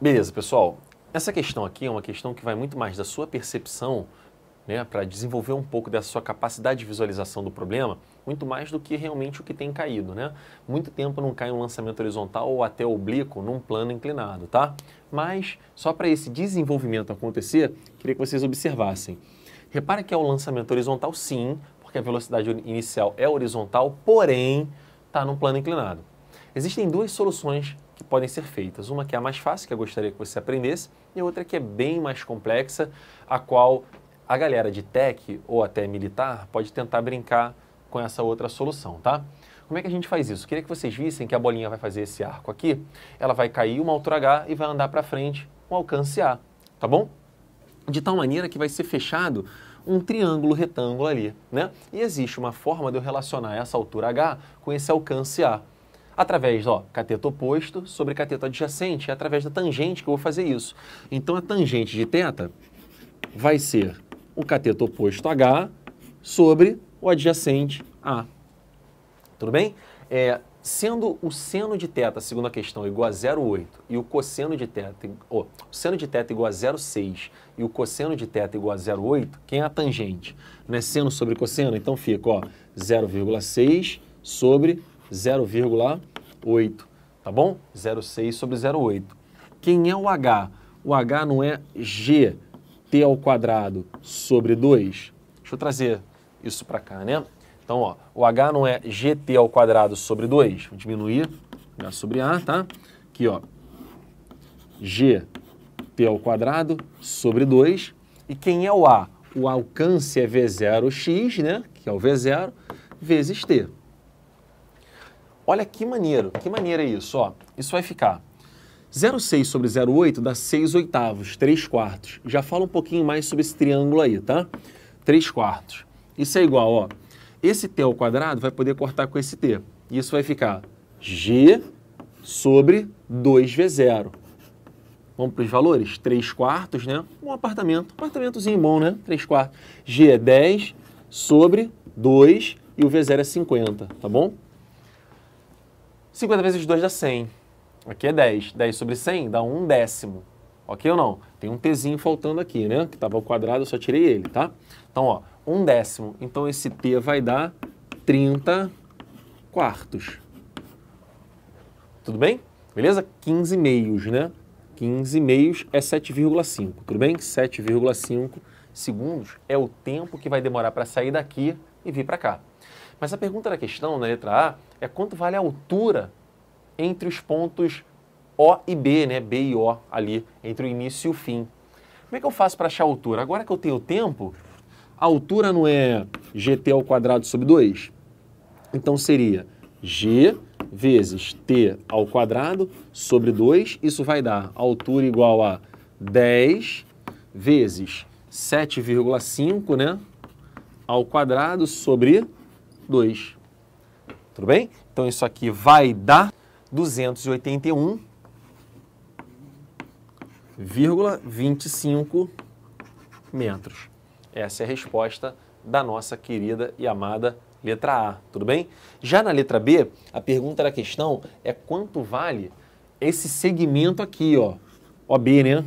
Beleza, pessoal. Essa questão aqui é uma questão que vai muito mais da sua percepção, né, para desenvolver um pouco dessa sua capacidade de visualização do problema, muito mais do que realmente o que tem caído, né? Muito tempo não cai um lançamento horizontal ou até oblíquo num plano inclinado, tá? Mas só para esse desenvolvimento acontecer, queria que vocês observassem. Repara que é o lançamento horizontal, sim, porque a velocidade inicial é horizontal, porém está num plano inclinado. Existem duas soluções que podem ser feitas. Uma que é a mais fácil, que eu gostaria que você aprendesse, e outra que é bem mais complexa, a qual a galera de tech ou até militar pode tentar brincar com essa outra solução, tá? Como é que a gente faz isso? Queria que vocês vissem que a bolinha vai fazer esse arco aqui, ela vai cair uma altura H e vai andar para frente com alcance A, tá bom? De tal maneira que vai ser fechado um triângulo retângulo ali, né? E existe uma forma de eu relacionar essa altura H com esse alcance A através do cateto oposto sobre cateto adjacente, é através da tangente que eu vou fazer isso. Então, a tangente de θ vai ser o cateto oposto H sobre o adjacente A. Tudo bem? É, sendo o seno de θ, segundo a questão, igual a 0,8 e o cosseno de θ, o seno de θ igual a 0,6 e o cosseno de θ igual a 0,8, quem é a tangente? Não é seno sobre cosseno? Então fica, ó, 0,6 sobre 0,8, tá bom? 0,6 sobre 0,8. Quem é o H? O H não é G, T ao quadrado sobre 2? Deixa eu trazer isso para cá, né? Então, ó, o H não é GT ao quadrado sobre 2, vou diminuir H sobre A, tá? Aqui, ó, GT ao quadrado sobre 2. E quem é o A? O alcance é V0x, né? Que é o V0, vezes T. Olha que maneiro, que maneiro é isso, ó. Isso vai ficar 0,6 sobre 0,8 dá 6 oitavos, 3 quartos. Já fala um pouquinho mais sobre esse triângulo aí, tá? 3 quartos. Isso é igual, ó. Esse T ao quadrado vai poder cortar com esse T. isso vai ficar G sobre 2V0. Vamos para os valores? 3 quartos, né? Um apartamento, apartamentozinho bom, né? 3 quartos. G é 10 sobre 2 e o V0 é 50, tá bom? 50 vezes 2 dá 100. Aqui é 10. 10 sobre 100 dá 1 décimo. Ok ou não? Tem um tzinho faltando aqui, né? Que estava ao quadrado, eu só tirei ele, tá? Então, ó, 1 décimo. Então, esse t vai dar 30 quartos. Tudo bem? Beleza? 15 meios, né? 15 meios é 7,5, tudo bem? 7,5 segundos é o tempo que vai demorar para sair daqui e vir para cá. Mas a pergunta da questão, na letra A, é quanto vale a altura entre os pontos O e B, né? B e O ali, entre o início e o fim. Como é que eu faço para achar a altura? Agora que eu tenho tempo, a altura não é gt ao quadrado sobre 2? Então seria g vezes t ao quadrado sobre 2, isso vai dar altura igual a 10 vezes 7,5, né? Ao quadrado sobre 2. Tudo bem? Então isso aqui vai dar 281,25 metros. Essa é a resposta da nossa querida e amada letra A, tudo bem? Já na letra B, a pergunta da questão é quanto vale esse segmento aqui, ó, OB, né?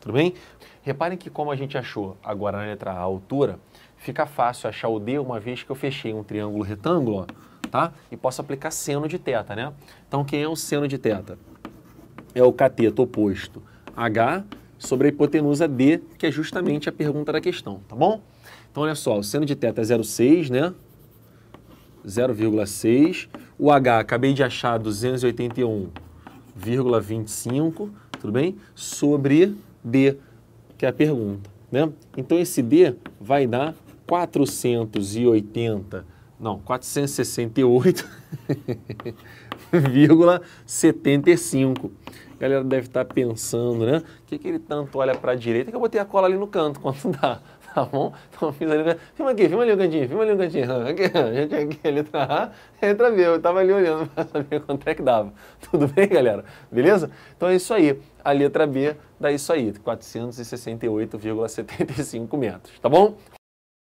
Tudo bem? Reparem que como a gente achou agora na letra A a altura, fica fácil achar o D uma vez que eu fechei um triângulo retângulo, tá? E posso aplicar seno de teta, né? Então, quem é o seno de teta? É o cateto oposto H sobre a hipotenusa D, que é justamente a pergunta da questão, tá bom? Então, olha só, o seno de teta é 0,6, né? 0,6. O H, acabei de achar 281,25, tudo bem? Sobre D, que é a pergunta, né? Então, esse D vai dar 480, não, 468,75. galera deve estar tá pensando, né? O que, que ele tanto olha para a direita? Que eu botei a cola ali no canto quanto dá, tá bom? Então fiz ali, né? filma aqui, filma ali o cantinho, filma ali o cantinho. Aqui, aqui, a letra A, a letra B. Eu estava ali olhando para saber quanto é que dava. Tudo bem, galera? Beleza? Então é isso aí. A letra B dá isso aí, 468,75 metros, tá bom?